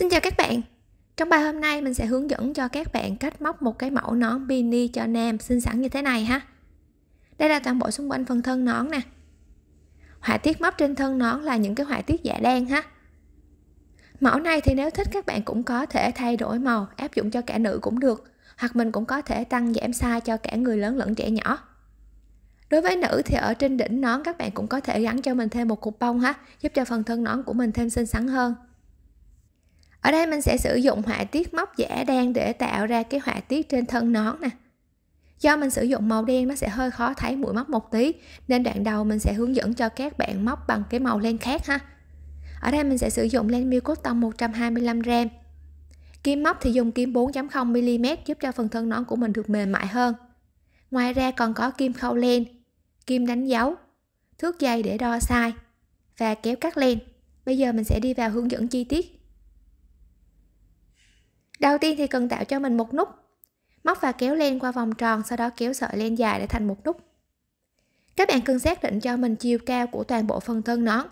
Xin chào các bạn Trong bài hôm nay mình sẽ hướng dẫn cho các bạn cách móc một cái mẫu nón bini cho nam xinh xắn như thế này ha Đây là toàn bộ xung quanh phần thân nón nè Họa tiết móc trên thân nón là những cái họa tiết dạ đen ha Mẫu này thì nếu thích các bạn cũng có thể thay đổi màu áp dụng cho cả nữ cũng được hoặc mình cũng có thể tăng giảm size cho cả người lớn lẫn trẻ nhỏ Đối với nữ thì ở trên đỉnh nón các bạn cũng có thể gắn cho mình thêm một cục bông ha, giúp cho phần thân nón của mình thêm xinh xắn hơn ở đây mình sẽ sử dụng họa tiết móc giả đen để tạo ra cái họa tiết trên thân nón nè do mình sử dụng màu đen nó sẽ hơi khó thấy mũi móc một tí nên đoạn đầu mình sẽ hướng dẫn cho các bạn móc bằng cái màu len khác ha ở đây mình sẽ sử dụng len miêu cotton 125g kim móc thì dùng kim 4.0mm giúp cho phần thân nón của mình được mềm mại hơn ngoài ra còn có kim khâu len kim đánh dấu thước dây để đo size và kéo cắt len bây giờ mình sẽ đi vào hướng dẫn chi tiết Đầu tiên thì cần tạo cho mình một nút. Móc và kéo len qua vòng tròn, sau đó kéo sợi len dài để thành một nút. Các bạn cần xác định cho mình chiều cao của toàn bộ phần thân nón.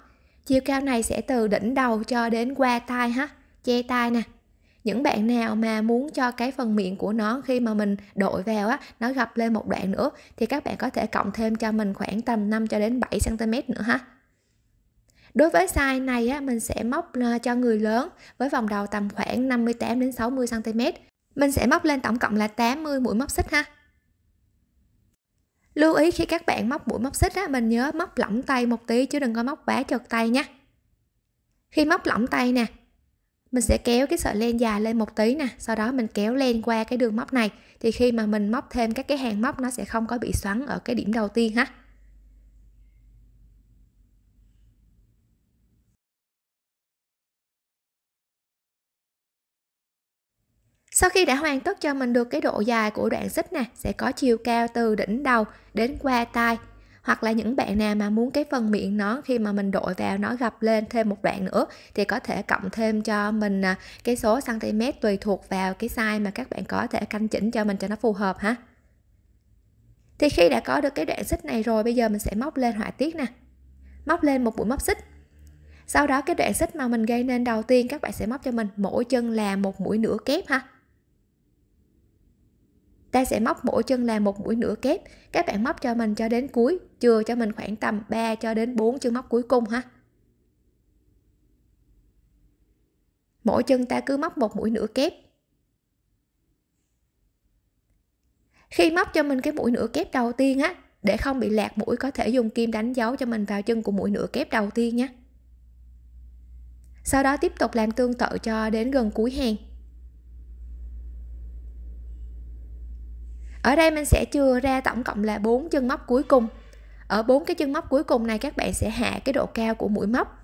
Chiều cao này sẽ từ đỉnh đầu cho đến qua tai ha, che tai nè. Những bạn nào mà muốn cho cái phần miệng của nó khi mà mình đội vào á, nó gập lên một đoạn nữa thì các bạn có thể cộng thêm cho mình khoảng tầm 5 cho đến 7 cm nữa ha. Đối với size này á, mình sẽ móc ờ, cho người lớn với vòng đầu tầm khoảng 58 đến 60 cm. Mình sẽ móc lên tổng cộng là 80 mũi móc xích ha. Lưu ý khi các bạn móc mũi móc xích á, mình nhớ móc lỏng tay một tí chứ đừng có móc quá chật tay nha. Khi móc lỏng tay nè, mình sẽ kéo cái sợi len dài lên một tí nè, sau đó mình kéo len qua cái đường móc này thì khi mà mình móc thêm các cái hàng móc nó sẽ không có bị xoắn ở cái điểm đầu tiên ha. Sau khi đã hoàn tất cho mình được cái độ dài của đoạn xích nè, sẽ có chiều cao từ đỉnh đầu đến qua tai. Hoặc là những bạn nào mà muốn cái phần miệng nó khi mà mình đội vào nó gập lên thêm một đoạn nữa thì có thể cộng thêm cho mình à, cái số cm tùy thuộc vào cái size mà các bạn có thể canh chỉnh cho mình cho nó phù hợp ha. Thì khi đã có được cái đoạn xích này rồi bây giờ mình sẽ móc lên họa tiết nè. Móc lên một mũi móc xích. Sau đó cái đoạn xích mà mình gây nên đầu tiên các bạn sẽ móc cho mình mỗi chân là một mũi nửa kép ha ta sẽ móc mỗi chân là một mũi nửa kép các bạn móc cho mình cho đến cuối chừa cho mình khoảng tầm 3 cho đến 4 chân móc cuối cùng ha mỗi chân ta cứ móc một mũi nửa kép khi móc cho mình cái mũi nửa kép đầu tiên á để không bị lạc mũi có thể dùng kim đánh dấu cho mình vào chân của mũi nửa kép đầu tiên nhé sau đó tiếp tục làm tương tự cho đến gần cuối hàng ở đây mình sẽ chưa ra tổng cộng là bốn chân móc cuối cùng ở bốn cái chân móc cuối cùng này các bạn sẽ hạ cái độ cao của mũi móc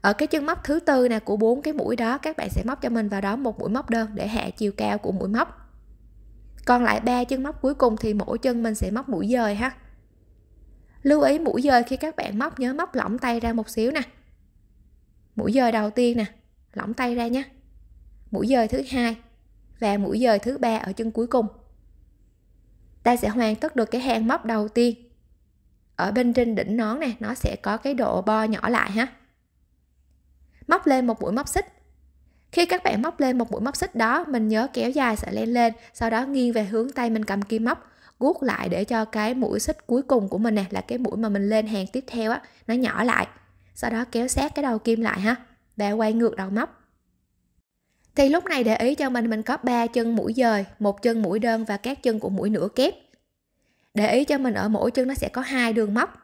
ở cái chân móc thứ tư nè của bốn cái mũi đó các bạn sẽ móc cho mình vào đó một mũi móc đơn để hạ chiều cao của mũi móc còn lại ba chân móc cuối cùng thì mỗi chân mình sẽ móc mũi dời ha lưu ý mũi dời khi các bạn móc nhớ móc lỏng tay ra một xíu nè mũi dời đầu tiên nè lỏng tay ra nhé mũi dời thứ hai và mũi dời thứ ba ở chân cuối cùng ta sẽ hoàn tất được cái hàng móc đầu tiên ở bên trên đỉnh nón này nó sẽ có cái độ bo nhỏ lại ha móc lên một mũi móc xích khi các bạn móc lên một mũi móc xích đó mình nhớ kéo dài sợi len lên sau đó nghiêng về hướng tay mình cầm kim móc guốc lại để cho cái mũi xích cuối cùng của mình nè là cái mũi mà mình lên hàng tiếp theo á nó nhỏ lại sau đó kéo sát cái đầu kim lại ha và quay ngược đầu móc thì lúc này để ý cho mình mình có ba chân mũi dời một chân mũi đơn và các chân của mũi nửa kép để ý cho mình ở mỗi chân nó sẽ có hai đường móc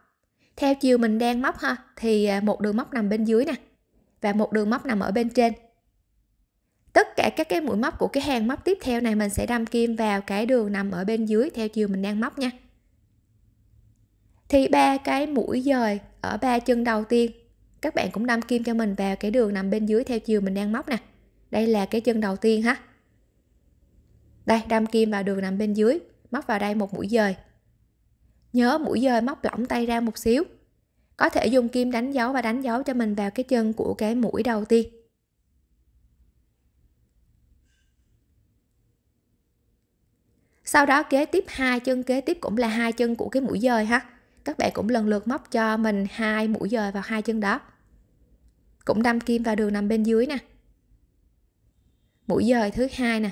theo chiều mình đang móc ha thì à, một đường móc nằm bên dưới nè và một đường móc nằm ở bên trên tất cả các cái mũi móc của cái hàng móc tiếp theo này mình sẽ đâm kim vào cái đường nằm ở bên dưới theo chiều mình đang móc nha thì ba cái mũi dời ở ba chân đầu tiên các bạn cũng đâm kim cho mình vào cái đường nằm bên dưới theo chiều mình đang móc nè đây là cái chân đầu tiên ha đây đâm kim vào đường nằm bên dưới móc vào đây một mũi dời nhớ mũi dời móc lỏng tay ra một xíu có thể dùng kim đánh dấu và đánh dấu cho mình vào cái chân của cái mũi đầu tiên sau đó kế tiếp hai chân kế tiếp cũng là hai chân của cái mũi dời ha các bạn cũng lần lượt móc cho mình hai mũi dời vào hai chân đó cũng đâm kim vào đường nằm bên dưới nè mũi dời thứ hai nè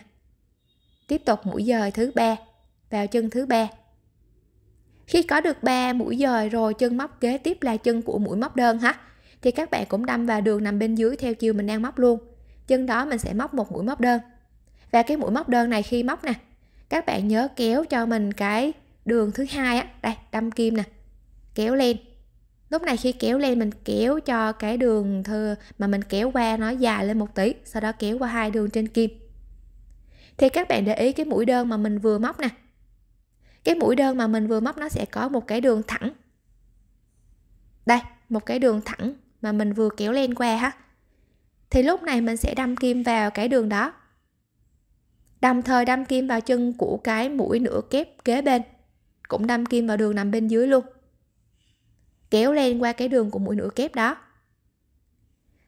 tiếp tục mũi dời thứ ba vào chân thứ ba khi có được 3 mũi dời rồi chân móc kế tiếp là chân của mũi móc đơn ha thì các bạn cũng đâm vào đường nằm bên dưới theo chiều mình đang móc luôn chân đó mình sẽ móc một mũi móc đơn và cái mũi móc đơn này khi móc nè các bạn nhớ kéo cho mình cái đường thứ hai á đây đâm kim nè kéo lên lúc này khi kéo lên mình kéo cho cái đường thơ mà mình kéo qua nó dài lên một tí sau đó kéo qua hai đường trên kim thì các bạn để ý cái mũi đơn mà mình vừa móc nè cái mũi đơn mà mình vừa móc nó sẽ có một cái đường thẳng đây một cái đường thẳng mà mình vừa kéo lên qua ha thì lúc này mình sẽ đâm kim vào cái đường đó đồng thời đâm kim vào chân của cái mũi nửa kép kế bên cũng đâm kim vào đường nằm bên dưới luôn kéo lên qua cái đường của mũi nửa kép đó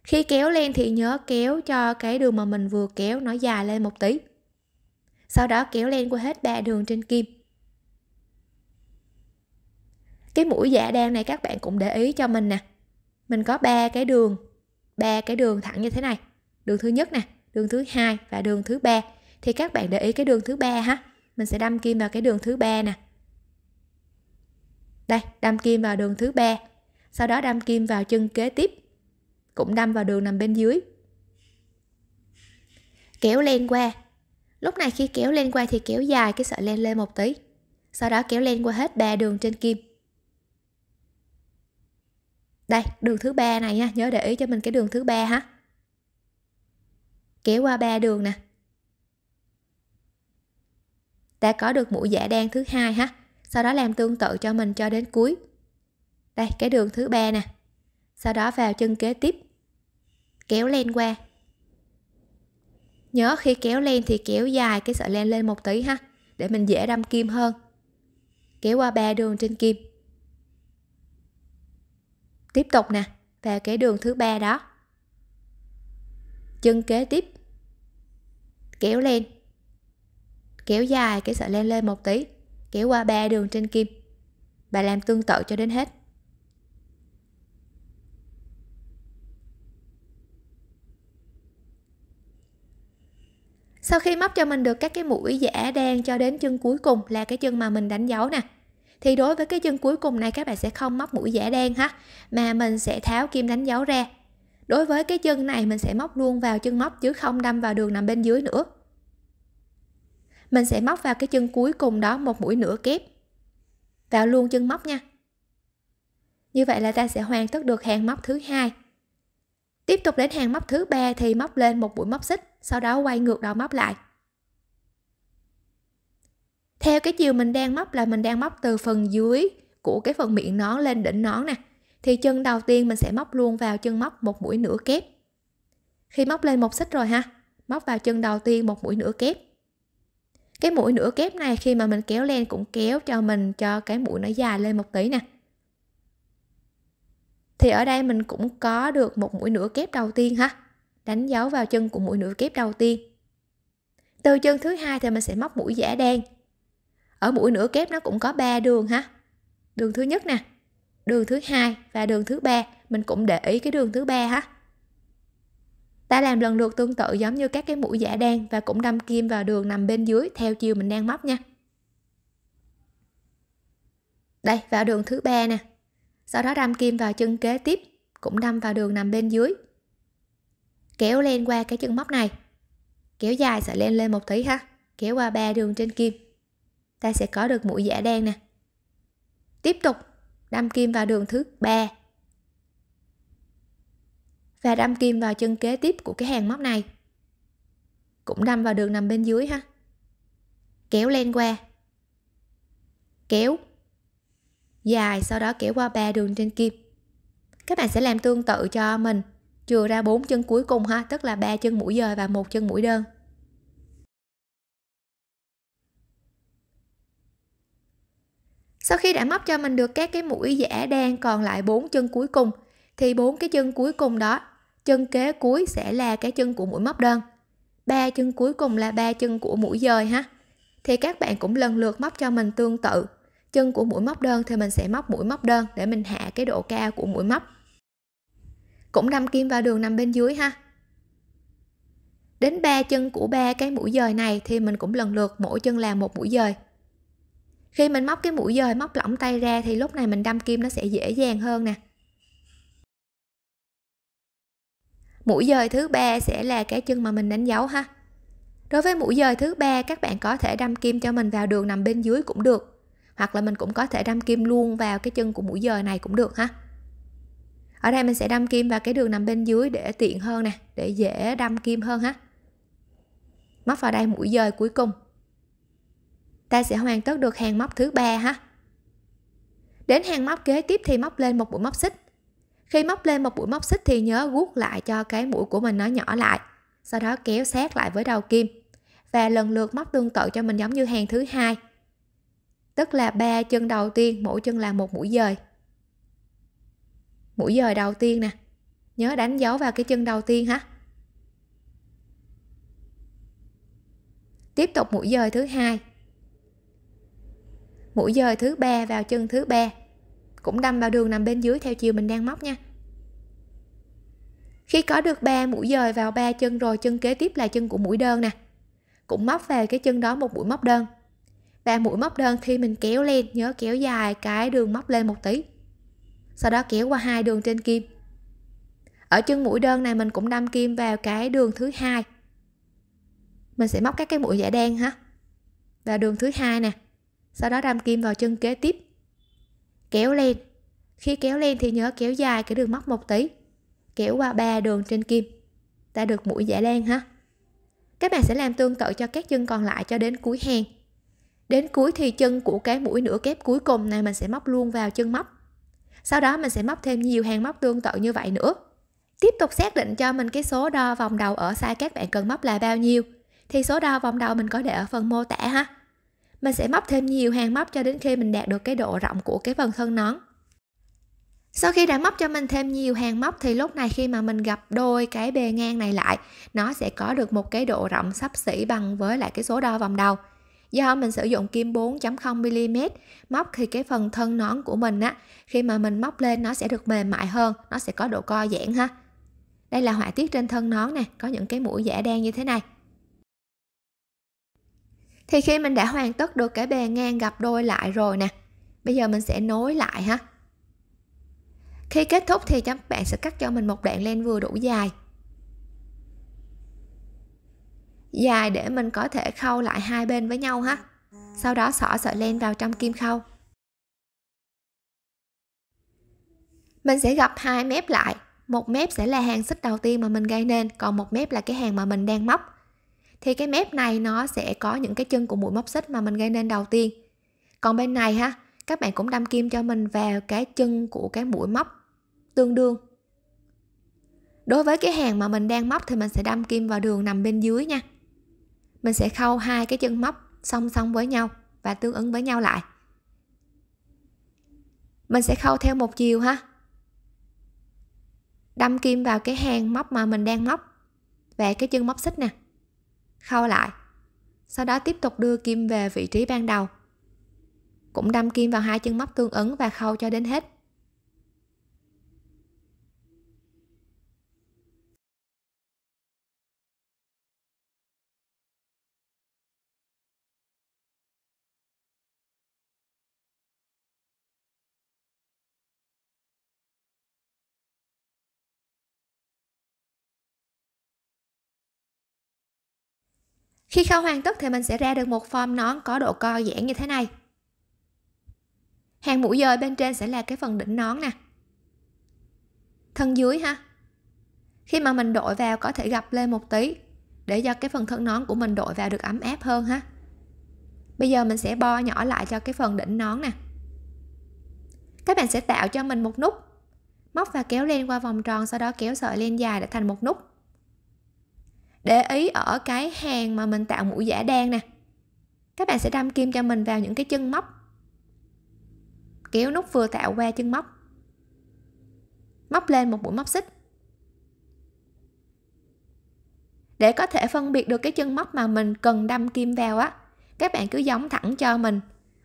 khi kéo lên thì nhớ kéo cho cái đường mà mình vừa kéo nó dài lên một tí sau đó kéo lên qua hết ba đường trên kim cái mũi giả dạ đan này các bạn cũng để ý cho mình nè mình có ba cái đường ba cái đường thẳng như thế này đường thứ nhất nè đường thứ hai và đường thứ ba thì các bạn để ý cái đường thứ ba ha mình sẽ đâm kim vào cái đường thứ ba nè đây đâm kim vào đường thứ ba sau đó đâm kim vào chân kế tiếp cũng đâm vào đường nằm bên dưới kéo len qua lúc này khi kéo len qua thì kéo dài cái sợi len lên một tí sau đó kéo len qua hết ba đường trên kim đây đường thứ ba này nha nhớ để ý cho mình cái đường thứ ba ha kéo qua ba đường nè đã có được mũi giả đen thứ hai ha sau đó làm tương tự cho mình cho đến cuối đây cái đường thứ ba nè sau đó vào chân kế tiếp kéo len qua nhớ khi kéo len thì kéo dài cái sợi len lên một tí ha để mình dễ đâm kim hơn kéo qua ba đường trên kim tiếp tục nè vào cái đường thứ ba đó chân kế tiếp kéo len kéo dài cái sợi len lên một tí kéo qua ba đường trên kim bà làm tương tự cho đến hết sau khi móc cho mình được các cái mũi giả đen cho đến chân cuối cùng là cái chân mà mình đánh dấu nè thì đối với cái chân cuối cùng này các bạn sẽ không móc mũi giả đen ha mà mình sẽ tháo kim đánh dấu ra đối với cái chân này mình sẽ móc luôn vào chân móc chứ không đâm vào đường nằm bên dưới nữa mình sẽ móc vào cái chân cuối cùng đó một mũi nửa kép vào luôn chân móc nha như vậy là ta sẽ hoàn tất được hàng móc thứ hai tiếp tục đến hàng móc thứ ba thì móc lên một mũi móc xích sau đó quay ngược đầu móc lại theo cái chiều mình đang móc là mình đang móc từ phần dưới của cái phần miệng nón lên đỉnh nón nè thì chân đầu tiên mình sẽ móc luôn vào chân móc một mũi nửa kép khi móc lên một xích rồi ha móc vào chân đầu tiên một mũi nửa kép cái mũi nửa kép này khi mà mình kéo lên cũng kéo cho mình cho cái mũi nó dài lên một tí nè thì ở đây mình cũng có được một mũi nửa kép đầu tiên ha đánh dấu vào chân của mũi nửa kép đầu tiên từ chân thứ hai thì mình sẽ móc mũi giả đen ở mũi nửa kép nó cũng có ba đường ha đường thứ nhất nè đường thứ hai và đường thứ ba mình cũng để ý cái đường thứ ba ha ta làm lần lượt tương tự giống như các cái mũi giả đan và cũng đâm kim vào đường nằm bên dưới theo chiều mình đang móc nha đây vào đường thứ ba nè sau đó đâm kim vào chân kế tiếp cũng đâm vào đường nằm bên dưới kéo lên qua cái chân móc này kéo dài sợi len lên một tí ha kéo qua ba đường trên kim ta sẽ có được mũi giả đen nè tiếp tục đâm kim vào đường thứ ba và đâm kim vào chân kế tiếp của cái hàng móc này cũng đâm vào đường nằm bên dưới ha kéo len qua kéo dài sau đó kéo qua ba đường trên kim các bạn sẽ làm tương tự cho mình chừa ra bốn chân cuối cùng ha tức là ba chân mũi dời và một chân mũi đơn sau khi đã móc cho mình được các cái mũi giả đang còn lại bốn chân cuối cùng thì bốn cái chân cuối cùng đó chân kế cuối sẽ là cái chân của mũi móc đơn ba chân cuối cùng là ba chân của mũi dời ha thì các bạn cũng lần lượt móc cho mình tương tự chân của mũi móc đơn thì mình sẽ móc mũi móc đơn để mình hạ cái độ cao của mũi móc cũng đâm kim vào đường nằm bên dưới ha đến ba chân của ba cái mũi dời này thì mình cũng lần lượt mỗi chân làm một mũi dời khi mình móc cái mũi dời móc lỏng tay ra thì lúc này mình đâm kim nó sẽ dễ dàng hơn nè mũi dời thứ ba sẽ là cái chân mà mình đánh dấu ha đối với mũi dời thứ ba các bạn có thể đâm kim cho mình vào đường nằm bên dưới cũng được hoặc là mình cũng có thể đâm kim luôn vào cái chân của mũi dời này cũng được ha ở đây mình sẽ đâm kim vào cái đường nằm bên dưới để tiện hơn nè để dễ đâm kim hơn ha móc vào đây mũi dời cuối cùng ta sẽ hoàn tất được hàng móc thứ ba ha đến hàng móc kế tiếp thì móc lên một mũi móc xích khi móc lên một mũi móc xích thì nhớ guốc lại cho cái mũi của mình nó nhỏ lại, sau đó kéo sát lại với đầu kim và lần lượt móc tương tự cho mình giống như hàng thứ hai. Tức là ba chân đầu tiên mỗi chân là một mũi dời. Mũi dời đầu tiên nè. Nhớ đánh dấu vào cái chân đầu tiên ha. Tiếp tục mũi dời thứ hai. Mũi dời thứ ba vào chân thứ ba cũng đâm vào đường nằm bên dưới theo chiều mình đang móc nha khi có được ba mũi dời vào ba chân rồi chân kế tiếp là chân của mũi đơn nè cũng móc về cái chân đó một mũi móc đơn và mũi móc đơn khi mình kéo lên nhớ kéo dài cái đường móc lên một tí sau đó kéo qua hai đường trên kim ở chân mũi đơn này mình cũng đâm kim vào cái đường thứ hai mình sẽ móc các cái mũi giả đen ha và đường thứ hai nè sau đó đâm kim vào chân kế tiếp kéo lên khi kéo lên thì nhớ kéo dài cái đường móc một tí kéo qua ba đường trên kim ta được mũi giả lan ha các bạn sẽ làm tương tự cho các chân còn lại cho đến cuối hàng đến cuối thì chân của cái mũi nửa kép cuối cùng này mình sẽ móc luôn vào chân móc sau đó mình sẽ móc thêm nhiều hàng móc tương tự như vậy nữa tiếp tục xác định cho mình cái số đo vòng đầu ở size các bạn cần móc là bao nhiêu thì số đo vòng đầu mình có để ở phần mô tả ha mình sẽ móc thêm nhiều hàng móc cho đến khi mình đạt được cái độ rộng của cái phần thân nón sau khi đã móc cho mình thêm nhiều hàng móc thì lúc này khi mà mình gặp đôi cái bề ngang này lại nó sẽ có được một cái độ rộng sắp xỉ bằng với lại cái số đo vòng đầu do mình sử dụng kim 4.0mm móc thì cái phần thân nón của mình á khi mà mình móc lên nó sẽ được mềm mại hơn nó sẽ có độ co giãn ha đây là họa tiết trên thân nón nè có những cái mũi giả đen như thế này thì khi mình đã hoàn tất được cái bề ngang gặp đôi lại rồi nè bây giờ mình sẽ nối lại ha khi kết thúc thì các bạn sẽ cắt cho mình một đoạn len vừa đủ dài dài để mình có thể khâu lại hai bên với nhau ha sau đó xỏ sợi len vào trong kim khâu mình sẽ gặp hai mép lại một mép sẽ là hàng xích đầu tiên mà mình gây nên còn một mép là cái hàng mà mình đang móc thì cái mép này nó sẽ có những cái chân của mũi móc xích mà mình gây nên đầu tiên còn bên này ha các bạn cũng đâm kim cho mình vào cái chân của cái mũi móc tương đương đối với cái hàng mà mình đang móc thì mình sẽ đâm kim vào đường nằm bên dưới nha mình sẽ khâu hai cái chân móc song song với nhau và tương ứng với nhau lại mình sẽ khâu theo một chiều ha đâm kim vào cái hàng móc mà mình đang móc về cái chân móc xích nè khâu lại sau đó tiếp tục đưa kim về vị trí ban đầu cũng đâm kim vào hai chân móc tương ứng và khâu cho đến hết Khi khâu hoàn tất thì mình sẽ ra được một form nón có độ co giãn như thế này. Hàng mũi dời bên trên sẽ là cái phần đỉnh nón nè. Thân dưới ha. Khi mà mình đội vào có thể gập lên một tí để cho cái phần thân nón của mình đội vào được ấm áp hơn ha. Bây giờ mình sẽ bo nhỏ lại cho cái phần đỉnh nón nè. Các bạn sẽ tạo cho mình một nút. Móc và kéo len qua vòng tròn sau đó kéo sợi len dài để thành một nút để ý ở cái hàng mà mình tạo mũi giả đan nè các bạn sẽ đâm kim cho mình vào những cái chân móc kéo nút vừa tạo qua chân móc móc lên một mũi móc xích để có thể phân biệt được cái chân móc mà mình cần đâm kim vào á các bạn cứ giống thẳng cho mình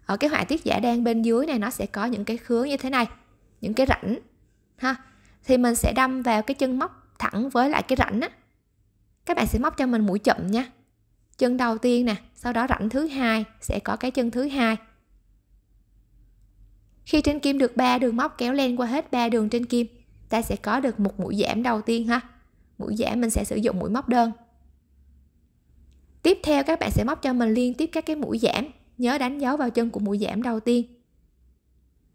ở cái họa tiết giả đan bên dưới này nó sẽ có những cái khứa như thế này những cái rãnh ha thì mình sẽ đâm vào cái chân móc thẳng với lại cái rãnh á các bạn sẽ móc cho mình mũi chậm nha chân đầu tiên nè sau đó rảnh thứ hai sẽ có cái chân thứ hai khi trên kim được ba đường móc kéo len qua hết ba đường trên kim ta sẽ có được một mũi giảm đầu tiên ha mũi giảm mình sẽ sử dụng mũi móc đơn tiếp theo các bạn sẽ móc cho mình liên tiếp các cái mũi giảm nhớ đánh dấu vào chân của mũi giảm đầu tiên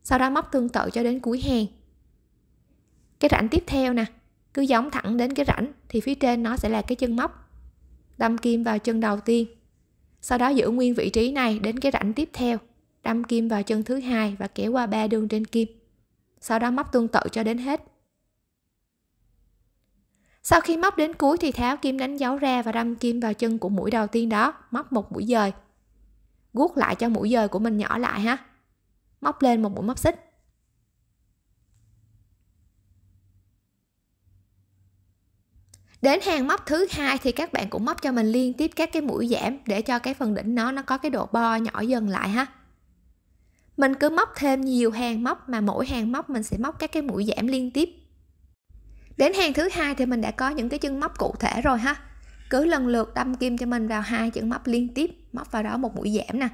sau đó móc tương tự cho đến cuối hàng cái rảnh tiếp theo nè cứ giống thẳng đến cái rãnh thì phía trên nó sẽ là cái chân móc đâm kim vào chân đầu tiên sau đó giữ nguyên vị trí này đến cái rãnh tiếp theo đâm kim vào chân thứ hai và kéo qua ba đường trên kim sau đó móc tương tự cho đến hết sau khi móc đến cuối thì tháo kim đánh dấu ra và đâm kim vào chân của mũi đầu tiên đó móc một mũi dời guốc lại cho mũi dời của mình nhỏ lại ha móc lên một mũi móc xích đến hàng móc thứ hai thì các bạn cũng móc cho mình liên tiếp các cái mũi giảm để cho cái phần đỉnh nó nó có cái độ bo nhỏ dần lại ha mình cứ móc thêm nhiều hàng móc mà mỗi hàng móc mình sẽ móc các cái mũi giảm liên tiếp đến hàng thứ hai thì mình đã có những cái chân móc cụ thể rồi ha cứ lần lượt đâm kim cho mình vào hai chân móc liên tiếp móc vào đó một mũi giảm nè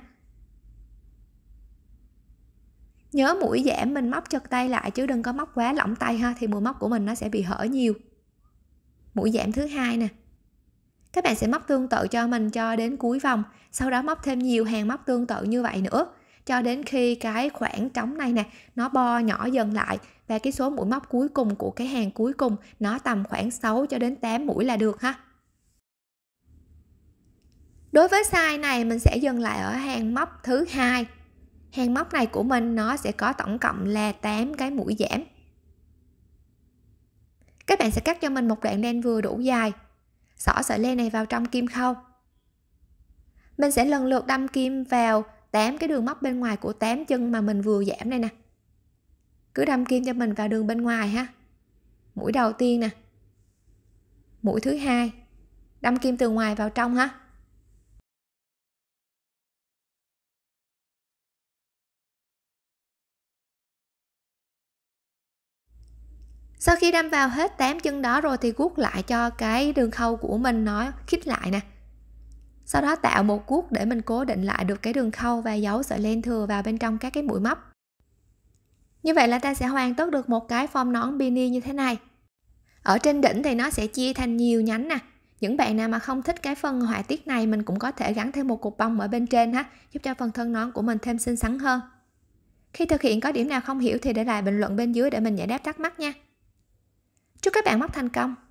nhớ mũi giảm mình móc chật tay lại chứ đừng có móc quá lỏng tay ha thì mũi móc của mình nó sẽ bị hở nhiều mũi giảm thứ hai nè các bạn sẽ móc tương tự cho mình cho đến cuối vòng sau đó móc thêm nhiều hàng móc tương tự như vậy nữa cho đến khi cái khoảng trống này nè nó bo nhỏ dần lại và cái số mũi móc cuối cùng của cái hàng cuối cùng nó tầm khoảng 6 cho đến 8 mũi là được ha đối với size này mình sẽ dừng lại ở hàng móc thứ hai hàng móc này của mình nó sẽ có tổng cộng là 8 cái mũi giảm các bạn sẽ cắt cho mình một đoạn len vừa đủ dài xỏ sợi len này vào trong kim khâu mình sẽ lần lượt đâm kim vào 8 cái đường móc bên ngoài của 8 chân mà mình vừa giảm đây nè cứ đâm kim cho mình vào đường bên ngoài ha mũi đầu tiên nè mũi thứ hai đâm kim từ ngoài vào trong ha sau khi đâm vào hết 8 chân đó rồi thì guốc lại cho cái đường khâu của mình nó khít lại nè sau đó tạo một guốc để mình cố định lại được cái đường khâu và giấu sợi len thừa vào bên trong các cái mũi móc như vậy là ta sẽ hoàn tất được một cái form nón beanie như thế này ở trên đỉnh thì nó sẽ chia thành nhiều nhánh nè những bạn nào mà không thích cái phần họa tiết này mình cũng có thể gắn thêm một cục bông ở bên trên ha giúp cho phần thân nón của mình thêm xinh xắn hơn khi thực hiện có điểm nào không hiểu thì để lại bình luận bên dưới để mình giải đáp thắc mắc nha chúc các bạn móc thành công